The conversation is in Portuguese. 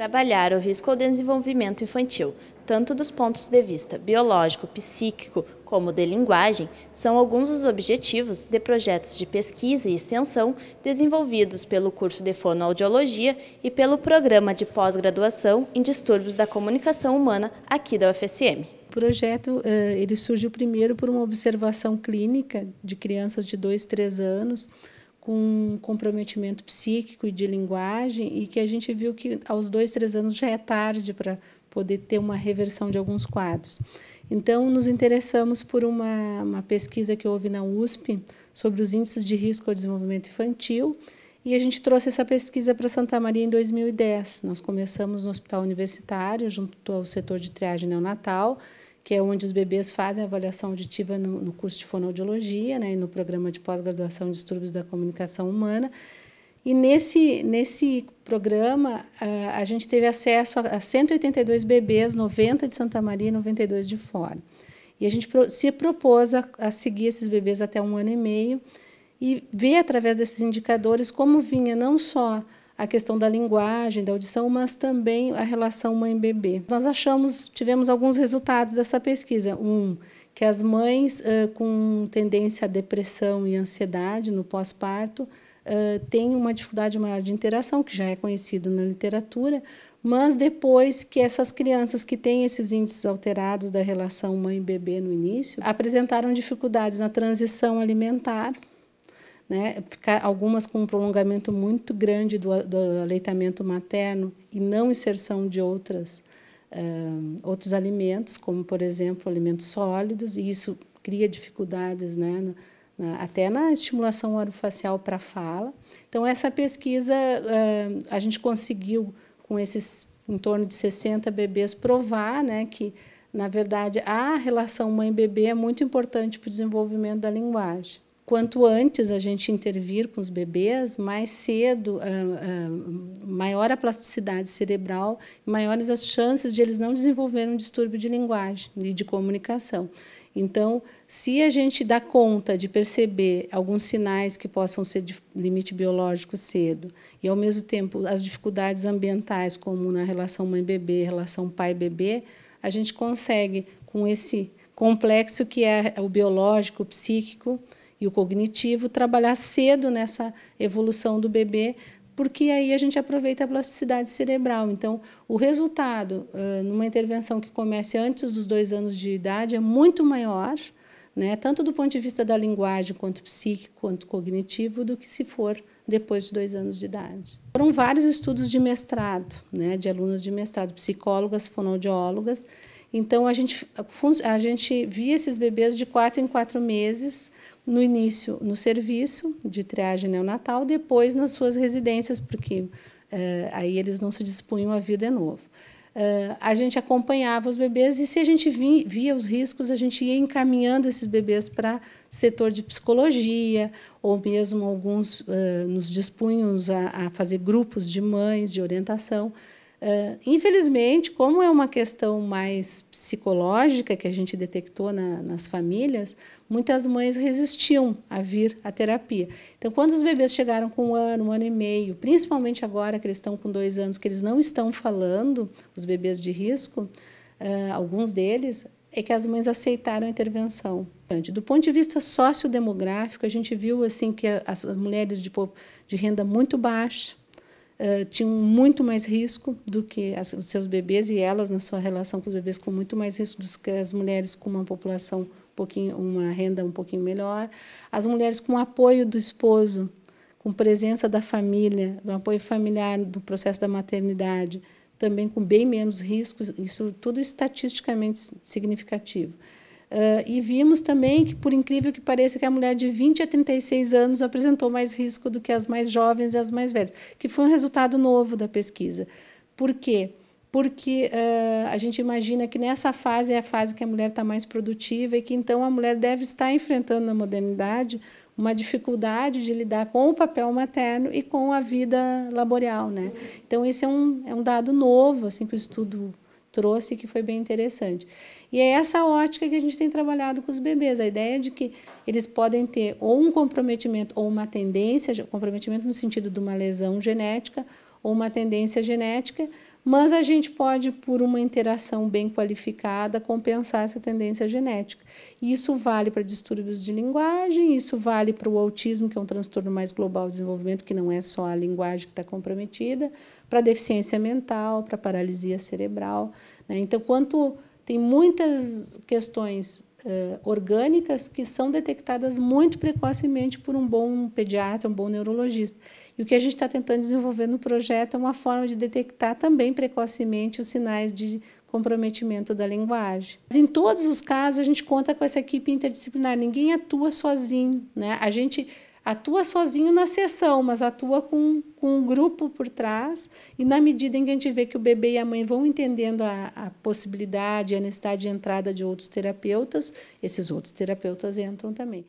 Trabalhar o risco ao desenvolvimento infantil, tanto dos pontos de vista biológico, psíquico, como de linguagem, são alguns dos objetivos de projetos de pesquisa e extensão desenvolvidos pelo curso de Fonoaudiologia e pelo Programa de Pós-Graduação em Distúrbios da Comunicação Humana aqui da UFSM. O projeto eh, ele surgiu primeiro por uma observação clínica de crianças de 2, 3 anos, com comprometimento psíquico e de linguagem, e que a gente viu que aos dois, três anos já é tarde para poder ter uma reversão de alguns quadros. Então, nos interessamos por uma, uma pesquisa que houve na USP sobre os índices de risco ao desenvolvimento infantil, e a gente trouxe essa pesquisa para Santa Maria em 2010. Nós começamos no Hospital Universitário, junto ao setor de triagem neonatal, que é onde os bebês fazem avaliação auditiva no, no curso de fonoaudiologia né, e no programa de pós-graduação em distúrbios da comunicação humana. E nesse, nesse programa, a, a gente teve acesso a, a 182 bebês, 90 de Santa Maria e 92 de fora. E a gente se propôs a, a seguir esses bebês até um ano e meio e ver através desses indicadores como vinha não só a questão da linguagem, da audição, mas também a relação mãe-bebê. Nós achamos, tivemos alguns resultados dessa pesquisa. Um, que as mães uh, com tendência à depressão e ansiedade no pós-parto uh, têm uma dificuldade maior de interação, que já é conhecido na literatura, mas depois que essas crianças que têm esses índices alterados da relação mãe-bebê no início apresentaram dificuldades na transição alimentar, né? Ficar, algumas com um prolongamento muito grande do, do aleitamento materno e não inserção de outras, uh, outros alimentos, como, por exemplo, alimentos sólidos, e isso cria dificuldades, né? Na, até na estimulação orofacial para fala. Então, essa pesquisa uh, a gente conseguiu, com esses em torno de 60 bebês, provar né, que, na verdade, a relação mãe-bebê é muito importante para o desenvolvimento da linguagem quanto antes a gente intervir com os bebês, mais cedo, uh, uh, maior a plasticidade cerebral, maiores as chances de eles não desenvolverem um distúrbio de linguagem e de comunicação. Então, se a gente dá conta de perceber alguns sinais que possam ser de limite biológico cedo, e ao mesmo tempo as dificuldades ambientais, como na relação mãe-bebê, relação pai-bebê, a gente consegue, com esse complexo que é o biológico, o psíquico, e o cognitivo, trabalhar cedo nessa evolução do bebê, porque aí a gente aproveita a plasticidade cerebral. Então, o resultado numa intervenção que comece antes dos dois anos de idade é muito maior, né, tanto do ponto de vista da linguagem, quanto psíquico, quanto cognitivo, do que se for depois de dois anos de idade. Foram vários estudos de mestrado, né, de alunos de mestrado, psicólogas, fonoaudiólogas, então, a gente, a gente via esses bebês de quatro em quatro meses, no início no serviço de triagem neonatal, depois nas suas residências, porque eh, aí eles não se dispunham a vida de é novo. Uh, a gente acompanhava os bebês e se a gente via, via os riscos, a gente ia encaminhando esses bebês para setor de psicologia, ou mesmo alguns uh, nos dispunham a, a fazer grupos de mães de orientação. Ah, infelizmente, como é uma questão mais psicológica que a gente detectou na, nas famílias, muitas mães resistiam a vir à terapia. Então, quando os bebês chegaram com um ano, um ano e meio, principalmente agora que eles estão com dois anos, que eles não estão falando, os bebês de risco, uh, alguns deles, é que as mães aceitaram a intervenção. Então, do ponto de vista sociodemográfico, a gente viu assim que as mulheres de, de renda muito baixa, eh, tinham muito mais risco do que as, os seus bebês e elas na sua relação com os bebês com muito mais risco do que as mulheres com uma população um pouquinho uma renda um pouquinho melhor, as mulheres com apoio do esposo, com presença da família, do apoio familiar do processo da maternidade, também com bem menos riscos, isso tudo estatisticamente significativo. Uh, e vimos também que, por incrível que pareça, que a mulher de 20 a 36 anos apresentou mais risco do que as mais jovens e as mais velhas, que foi um resultado novo da pesquisa. Por quê? Porque uh, a gente imagina que nessa fase é a fase que a mulher está mais produtiva e que então a mulher deve estar enfrentando na modernidade uma dificuldade de lidar com o papel materno e com a vida laboral, né? Então esse é um, é um dado novo assim que o estudo trouxe que foi bem interessante. E é essa ótica que a gente tem trabalhado com os bebês, a ideia de que eles podem ter ou um comprometimento ou uma tendência, comprometimento no sentido de uma lesão genética ou uma tendência genética, mas a gente pode, por uma interação bem qualificada, compensar essa tendência genética. Isso vale para distúrbios de linguagem, isso vale para o autismo, que é um transtorno mais global de desenvolvimento, que não é só a linguagem que está comprometida, para deficiência mental, para paralisia cerebral. Né? Então, quanto tem muitas questões uh, orgânicas que são detectadas muito precocemente por um bom pediatra, um bom neurologista. E o que a gente está tentando desenvolver no projeto é uma forma de detectar também precocemente os sinais de comprometimento da linguagem. Em todos os casos, a gente conta com essa equipe interdisciplinar, ninguém atua sozinho. Né? A gente atua sozinho na sessão, mas atua com, com um grupo por trás. E na medida em que a gente vê que o bebê e a mãe vão entendendo a, a possibilidade, a necessidade de entrada de outros terapeutas, esses outros terapeutas entram também.